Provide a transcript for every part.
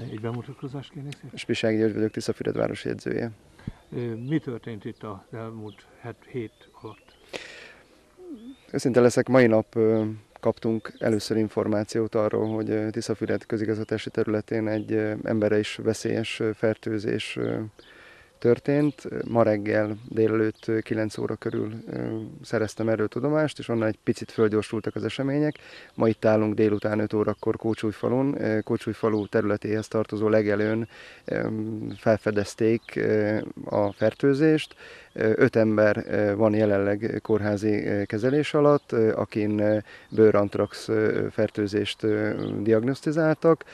Egy bemutatkozást kérnék szépen. Spisági György vagyok, Tiszafüred város jegyzője. Mi történt itt az elmúlt het, hét alatt? Őszinte leszek, mai nap kaptunk először információt arról, hogy Tiszafüred közigazgatási területén egy embere is veszélyes fertőzés történt. Ma reggel délelőtt 9 óra körül szereztem erről tudomást, és onnan egy picit fölgyorsultak az események. Ma itt állunk délután 5 órakor Kócsújfalon. Kócsújfalú területéhez tartozó legelőn felfedezték a fertőzést. Öt ember van jelenleg kórházi kezelés alatt, akin bőrantrax fertőzést diagnosztizáltak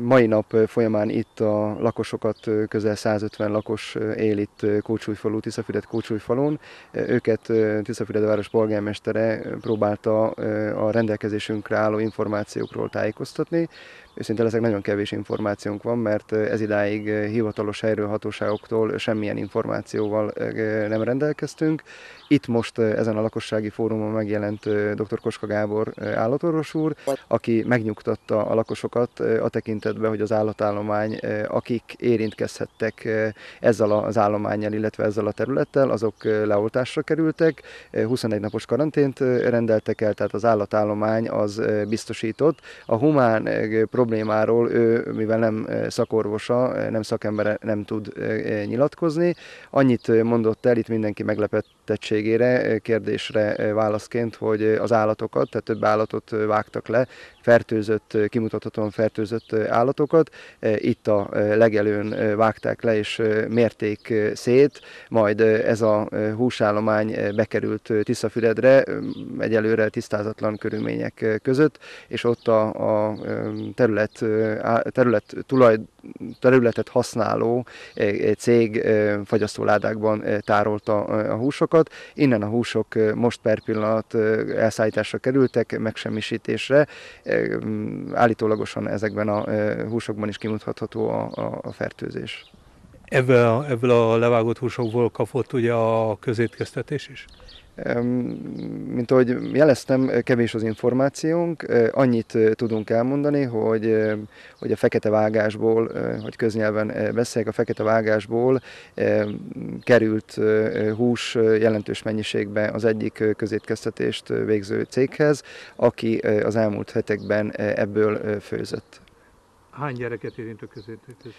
mai nap folyamán itt a lakosokat, közel 150 lakos él itt Kócsújfalú, Tiszafüred Kócsújfalón. Őket Tiszafüred város polgármestere próbálta a rendelkezésünkre álló információkról tájékoztatni őszinte ezek nagyon kevés információnk van, mert eh, ez idáig eh, hivatalos helyről hatóságoktól eh, semmilyen információval nem rendelkeztünk. Itt most ezen a lakossági fórumon megjelent dr. Koska Gábor állatorvos úr, aki megnyugtatta a lakosokat a tekintetben, hogy az állatállomány, akik érintkezhettek ezzel az állományjal, illetve ezzel a területtel, azok leoltásra kerültek, 21 napos karantént rendeltek el, tehát az állatállomány az biztosított. A humán problémák problémáról ő, mivel nem e, szakorvosa, e, nem szakembere nem tud e, nyilatkozni. Annyit mondott el itt mindenki meglepetettségére kérdésre válaszként, hogy az állatokat, tehát több állatot vágtak le, fertőzött, kimutathatóan fertőzött állatokat. Itt a legelőn vágták le és mérték szét, majd ez a húsállomány bekerült Tiszafüredre, egyelőre tisztázatlan körülmények között, és ott a, a terület terület, terület, tulaj, területet használó cég fagyasztóládákban tárolta a húsokat. Innen a húsok most per pillanat elszállításra kerültek, megsemmisítésre. Mm, állítólagosan ezekben a húsokban is kimutatható a, a fertőzés. Ebből, ebből a levágott húsokból kapott ugye a közétkeztetés is? Mint ahogy jeleztem, kevés az információnk, annyit tudunk elmondani, hogy, hogy a fekete vágásból, hogy köznyelven beszéljek, a fekete vágásból került hús jelentős mennyiségbe az egyik közétkeztetést végző céghez, aki az elmúlt hetekben ebből főzött. Hány gyereket érint a közétkeztetés?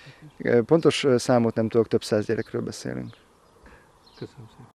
Pontos számot nem tudok, több száz gyerekről beszélünk. Köszönöm szépen.